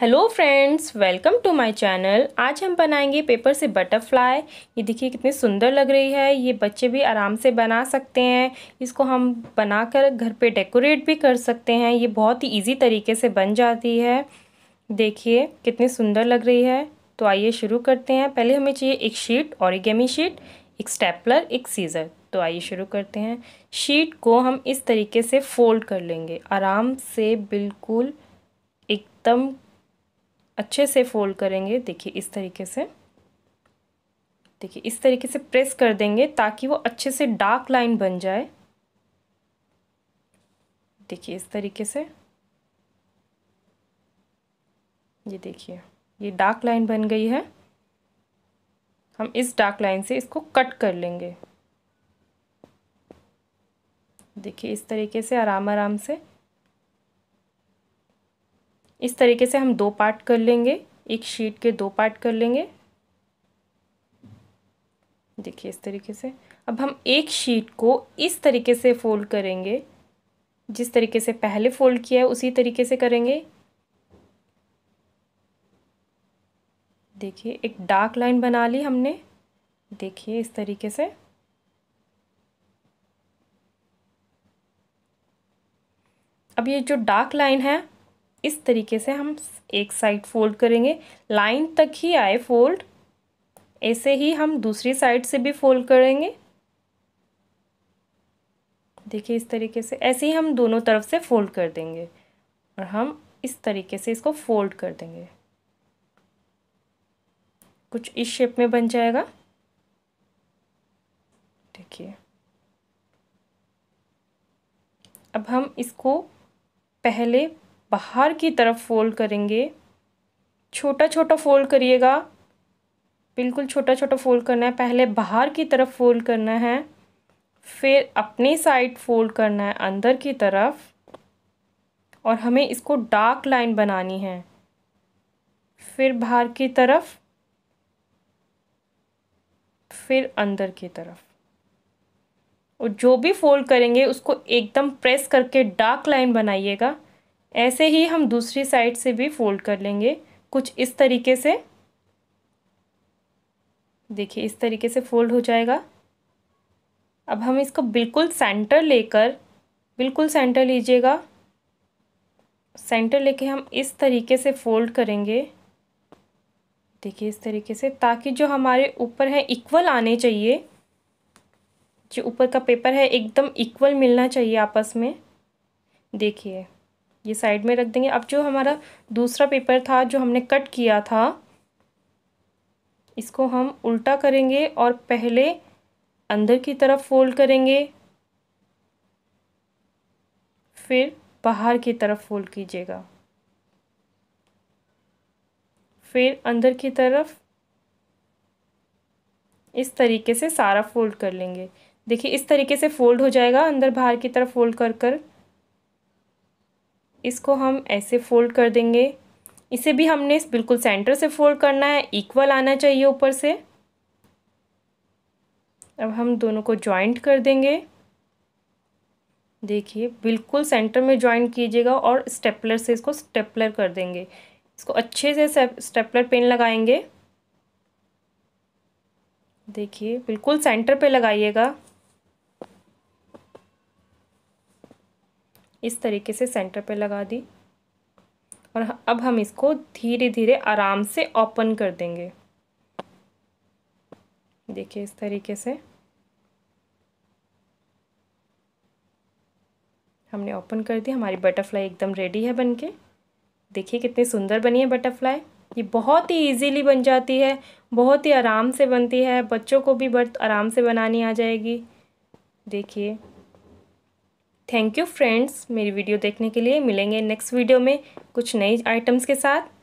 hello friends welcome to my channel आज हम बनाएंगे पेपर से बटरफ्लाई ये देखिए कितनी सुंदर लग रही है ये बच्चे भी आराम से बना सकते हैं इसको हम बनाकर घर पे डेकोरेट भी कर सकते हैं ये बहुत ही इजी तरीके से बन जाती है देखिए कितनी सुंदर लग रही है तो आइए शुरू करते हैं पहले हमें चाहिए एक शीट और शीट एक स्टेपलर एक सीज़र तो आइए शुरू करते हैं शीट को हम इस तरीके से फोल्ड कर लेंगे आराम से बिल्कुल एकदम अच्छे से फोल्ड करेंगे देखिए इस तरीके से देखिए इस तरीके से प्रेस कर देंगे ताकि वो अच्छे से डार्क लाइन बन जाए देखिए इस तरीके से ये देखिए ये डार्क लाइन बन गई है हम इस डार्क लाइन से इसको कट कर लेंगे देखिए इस तरीके से आराम आराम से इस तरीके से हम दो पार्ट कर लेंगे एक शीट के दो पार्ट कर लेंगे देखिए इस तरीके से अब हम एक शीट को इस तरीके से फोल्ड करेंगे जिस तरीके से पहले फोल्ड किया है उसी तरीके से करेंगे देखिए एक डार्क लाइन बना ली हमने देखिए इस तरीके से अब ये जो डार्क लाइन है इस तरीके से हम एक साइड फोल्ड करेंगे लाइन तक ही आए फोल्ड ऐसे ही हम दूसरी साइड से भी फोल्ड करेंगे देखिए इस तरीके से ऐसे ही हम दोनों तरफ से फोल्ड कर देंगे और हम इस तरीके से इसको फोल्ड कर देंगे कुछ इस शेप में बन जाएगा देखिए अब हम इसको पहले बाहर की तरफ फोल्ड करेंगे छोटा छोटा फोल्ड करिएगा बिल्कुल छोटा छोटा फोल्ड करना है पहले बाहर की तरफ फोल्ड करना है फिर अपनी साइड फोल्ड करना है अंदर की तरफ और हमें इसको डार्क लाइन बनानी है फिर बाहर की तरफ फिर अंदर की तरफ और जो भी फोल्ड करेंगे उसको एकदम प्रेस करके डार्क लाइन बनाइएगा ऐसे ही हम दूसरी साइड से भी फोल्ड कर लेंगे कुछ इस तरीके से देखिए इस तरीके से फोल्ड हो जाएगा अब हम इसको बिल्कुल सेंटर लेकर बिल्कुल सेंटर लीजिएगा सेंटर लेके हम इस तरीके से फोल्ड करेंगे देखिए इस तरीके से ताकि जो हमारे ऊपर है इक्वल आने चाहिए जो ऊपर का पेपर है एकदम इक्वल मिलना चाहिए आपस में देखिए ये साइड में रख देंगे अब जो हमारा दूसरा पेपर था जो हमने कट किया था इसको हम उल्टा करेंगे और पहले अंदर की तरफ फोल्ड करेंगे फिर बाहर की तरफ फोल्ड कीजिएगा फिर अंदर की तरफ इस तरीके से सारा फोल्ड कर लेंगे देखिए इस तरीके से फोल्ड हो जाएगा अंदर बाहर की तरफ फोल्ड कर कर इसको हम ऐसे फोल्ड कर देंगे इसे भी हमने बिल्कुल सेंटर से फोल्ड करना है इक्वल आना चाहिए ऊपर से अब हम दोनों को जॉइंट कर देंगे देखिए बिल्कुल सेंटर में जॉइंट कीजिएगा और स्टेपलर से इसको स्टेपलर कर देंगे इसको अच्छे से स्टेपलर पेन लगाएंगे देखिए बिल्कुल सेंटर पे लगाइएगा इस तरीके से सेंटर पे लगा दी और अब हम इसको धीरे धीरे आराम से ओपन कर देंगे देखिए इस तरीके से हमने ओपन कर दी हमारी बटरफ्लाई एकदम रेडी है बनके देखिए कितनी सुंदर बनी है बटरफ्लाई ये बहुत ही इजीली बन जाती है बहुत ही आराम से बनती है बच्चों को भी बर्थ आराम से बनानी आ जाएगी देखिए थैंक यू फ्रेंड्स मेरी वीडियो देखने के लिए मिलेंगे नेक्स्ट वीडियो में कुछ नई आइटम्स के साथ